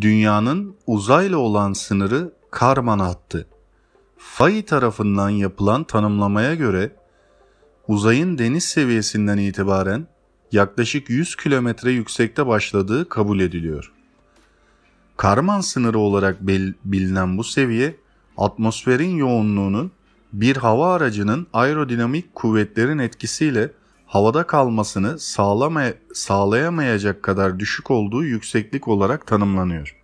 dünyanın uzayla olan sınırı Karman hattı. FAY tarafından yapılan tanımlamaya göre uzayın deniz seviyesinden itibaren yaklaşık 100 kilometre yüksekte başladığı kabul ediliyor. Karman sınırı olarak bilinen bu seviye atmosferin yoğunluğunun bir hava aracının aerodinamik kuvvetlerin etkisiyle havada kalmasını sağlamay- sağlayamayacak kadar düşük olduğu yükseklik olarak tanımlanıyor.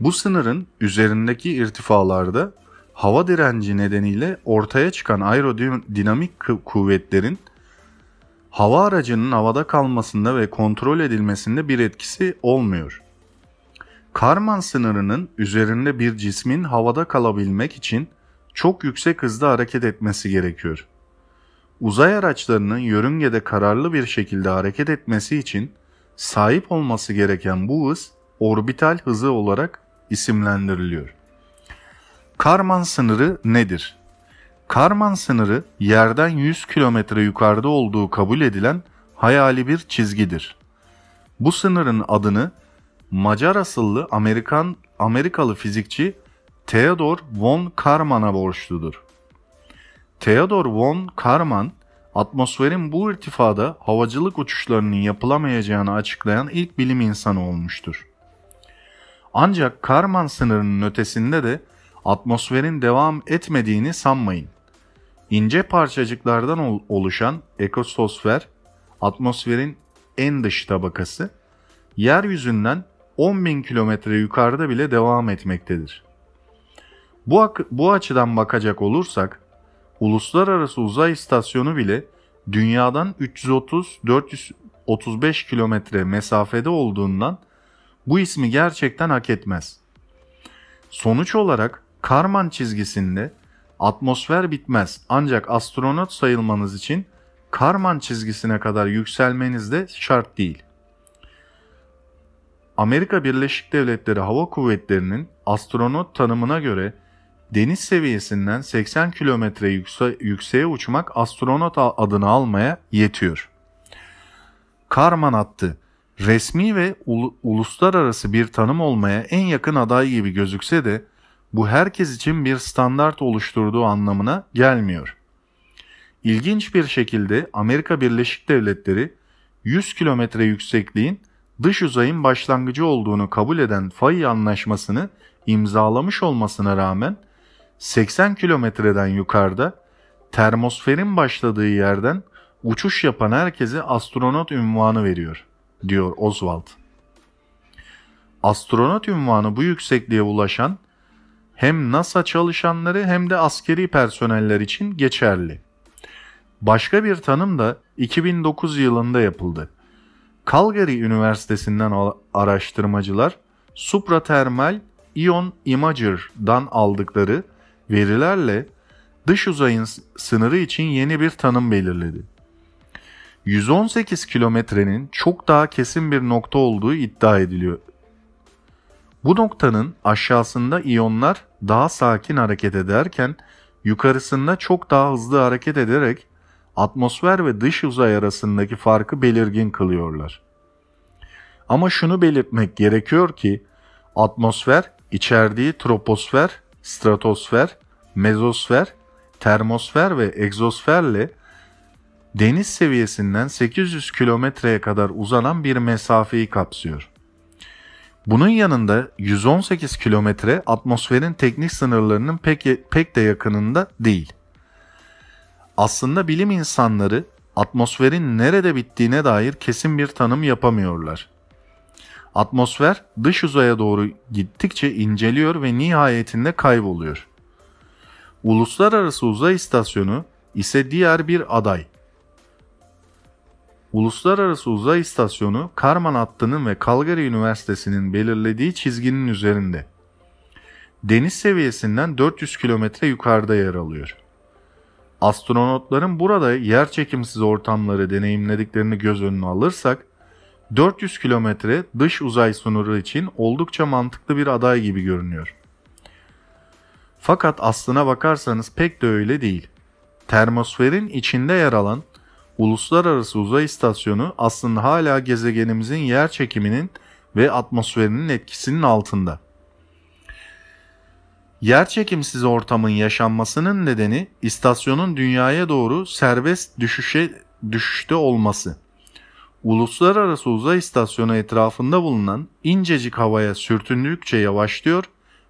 Bu sınırın üzerindeki irtifalarda hava direnci nedeniyle ortaya çıkan aerodinamik kuvvetlerin hava aracının havada kalmasında ve kontrol edilmesinde bir etkisi olmuyor. Karman sınırının üzerinde bir cismin havada kalabilmek için çok yüksek hızda hareket etmesi gerekiyor uzay araçlarının yörüngede kararlı bir şekilde hareket etmesi için sahip olması gereken bu hız orbital hızı olarak isimlendiriliyor. Karman sınırı nedir? Karman sınırı yerden 100 kilometre yukarıda olduğu kabul edilen hayali bir çizgidir. Bu sınırın adını Macar asıllı Amerikan Amerikalı fizikçi Theodor von Karman'a borçludur. Theodor von Karman, atmosferin bu irtifada havacılık uçuşlarının yapılamayacağını açıklayan ilk bilim insanı olmuştur. Ancak Karman sınırının ötesinde de atmosferin devam etmediğini sanmayın. İnce parçacıklardan oluşan ekososfer, atmosferin en dış tabakası, yeryüzünden 10.000 kilometre yukarıda bile devam etmektedir. Bu, bu açıdan bakacak olursak Uluslararası Uzay İstasyonu bile dünyadan 330-435 kilometre mesafede olduğundan bu ismi gerçekten hak etmez. Sonuç olarak Karman çizgisinde atmosfer bitmez ancak astronot sayılmanız için Karman çizgisine kadar yükselmeniz de şart değil. Amerika Birleşik Devletleri Hava Kuvvetleri'nin astronot tanımına göre deniz seviyesinden 80 kilometre yükse yükseğe uçmak astronot adını almaya yetiyor. Karman attı. resmi ve uluslararası bir tanım olmaya en yakın aday gibi gözükse de bu herkes için bir standart oluşturduğu anlamına gelmiyor. İlginç bir şekilde Amerika Birleşik Devletleri 100 kilometre yüksekliğin dış uzayın başlangıcı olduğunu kabul eden Fay Anlaşması'nı imzalamış olmasına rağmen 80 kilometreden yukarıda termosferin başladığı yerden uçuş yapan herkese astronot ünvanı veriyor, diyor Oswald. Astronot ünvanı bu yüksekliğe ulaşan hem NASA çalışanları hem de askeri personeller için geçerli. Başka bir tanım da 2009 yılında yapıldı. Calgary Üniversitesi'nden araştırmacılar supratermal ion imager'dan aldıkları verilerle dış uzayın sınırı için yeni bir tanım belirledi. 118 kilometrenin çok daha kesin bir nokta olduğu iddia ediliyor. Bu noktanın aşağısında iyonlar daha sakin hareket ederken yukarısında çok daha hızlı hareket ederek atmosfer ve dış uzay arasındaki farkı belirgin kılıyorlar. Ama şunu belirtmek gerekiyor ki atmosfer içerdiği troposfer stratosfer, mezosfer, termosfer ve egzosferle deniz seviyesinden 800 kilometreye kadar uzanan bir mesafeyi kapsıyor. Bunun yanında 118 kilometre atmosferin teknik sınırlarının pek, pek de yakınında değil. Aslında bilim insanları atmosferin nerede bittiğine dair kesin bir tanım yapamıyorlar. Atmosfer dış uzaya doğru gittikçe inceliyor ve nihayetinde kayboluyor. Uluslararası Uzay İstasyonu ise diğer bir aday. Uluslararası Uzay İstasyonu Karman hattının ve Calgary Üniversitesi'nin belirlediği çizginin üzerinde. Deniz seviyesinden 400 kilometre yukarıda yer alıyor. Astronotların burada yer çekimsiz ortamları deneyimlediklerini göz önüne alırsak 400 kilometre dış uzay sınırı için oldukça mantıklı bir aday gibi görünüyor. Fakat aslına bakarsanız pek de öyle değil. Termosferin içinde yer alan Uluslararası Uzay İstasyonu aslında hala gezegenimizin yer çekiminin ve atmosferinin etkisinin altında. Yerçekimsiz ortamın yaşanmasının nedeni istasyonun dünyaya doğru serbest düşüşe düşüşte olması uluslararası uzay istasyonu etrafında bulunan incecik havaya sürtündükçe yavaşlıyor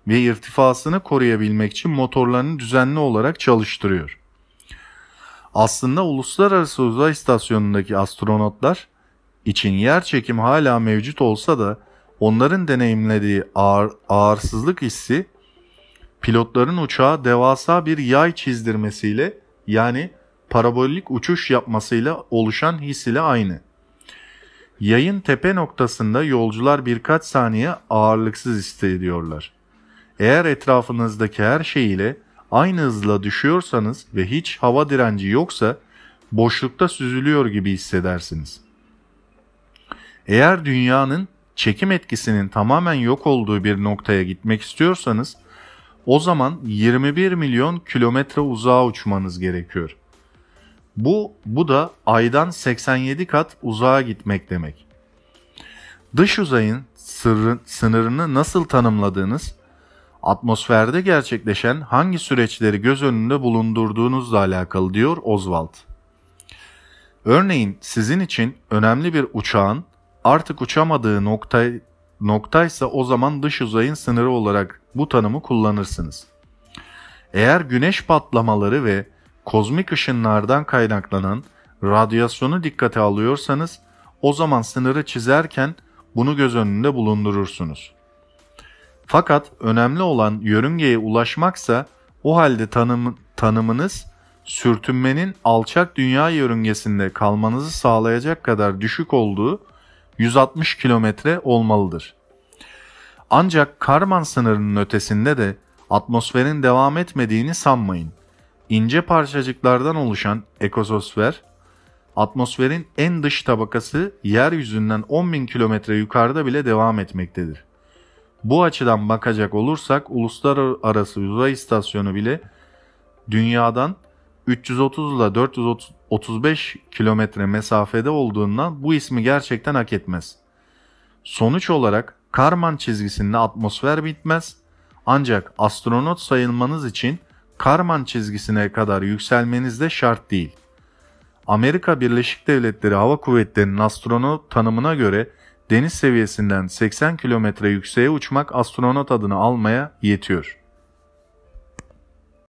ve irtifasını koruyabilmek için motorlarını düzenli olarak çalıştırıyor. Aslında uluslararası uzay istasyonundaki astronotlar için yer çekim hala mevcut olsa da onların deneyimlediği ağır, ağırsızlık hissi pilotların uçağa devasa bir yay çizdirmesiyle yani parabolik uçuş yapmasıyla oluşan his ile aynı. Yayın tepe noktasında yolcular birkaç saniye ağırlıksız hissediyorlar. Eğer etrafınızdaki her şey ile aynı hızla düşüyorsanız ve hiç hava direnci yoksa boşlukta süzülüyor gibi hissedersiniz. Eğer dünyanın çekim etkisinin tamamen yok olduğu bir noktaya gitmek istiyorsanız o zaman 21 milyon kilometre uzağa uçmanız gerekiyor. Bu, bu da aydan 87 kat uzağa gitmek demek. Dış uzayın sırrı, sınırını nasıl tanımladığınız, atmosferde gerçekleşen hangi süreçleri göz önünde bulundurduğunuzla alakalı diyor Oswald. Örneğin sizin için önemli bir uçağın artık uçamadığı nokta, noktaysa o zaman dış uzayın sınırı olarak bu tanımı kullanırsınız. Eğer güneş patlamaları ve kozmik ışınlardan kaynaklanan radyasyonu dikkate alıyorsanız o zaman sınırı çizerken bunu göz önünde bulundurursunuz. Fakat önemli olan yörüngeye ulaşmaksa o halde tanım, tanımınız sürtünmenin alçak dünya yörüngesinde kalmanızı sağlayacak kadar düşük olduğu 160 kilometre olmalıdır. Ancak Karman sınırının ötesinde de atmosferin devam etmediğini sanmayın ince parçacıklardan oluşan ekososfer, atmosferin en dış tabakası yeryüzünden 10.000 kilometre yukarıda bile devam etmektedir. Bu açıdan bakacak olursak uluslararası uzay istasyonu bile dünyadan 330 ile 435 kilometre mesafede olduğundan bu ismi gerçekten hak etmez. Sonuç olarak Karman çizgisinde atmosfer bitmez ancak astronot sayılmanız için Karman çizgisine kadar yükselmeniz de şart değil. Amerika Birleşik Devletleri Hava Kuvvetleri'nin astronot tanımına göre deniz seviyesinden 80 kilometre yükseğe uçmak astronot adını almaya yetiyor.''